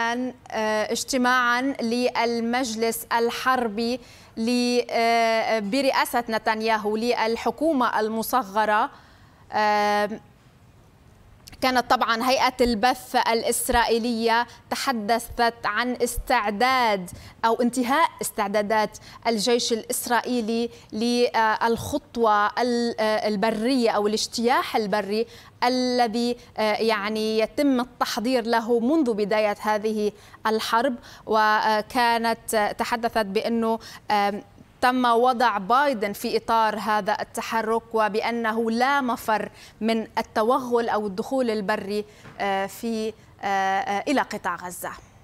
آه، اجتماعا للمجلس الحربي آه، برئاسة نتنياهو للحكومة المصغرة كانت طبعا هيئة البث الإسرائيلية تحدثت عن استعداد أو انتهاء استعدادات الجيش الإسرائيلي للخطوة البرية أو الاجتياح البري الذي يعني يتم التحضير له منذ بداية هذه الحرب وكانت تحدثت بأنه تم وضع بايدن في إطار هذا التحرك وبأنه لا مفر من التوغل أو الدخول البري آه، في آه، آه، إلى قطاع غزة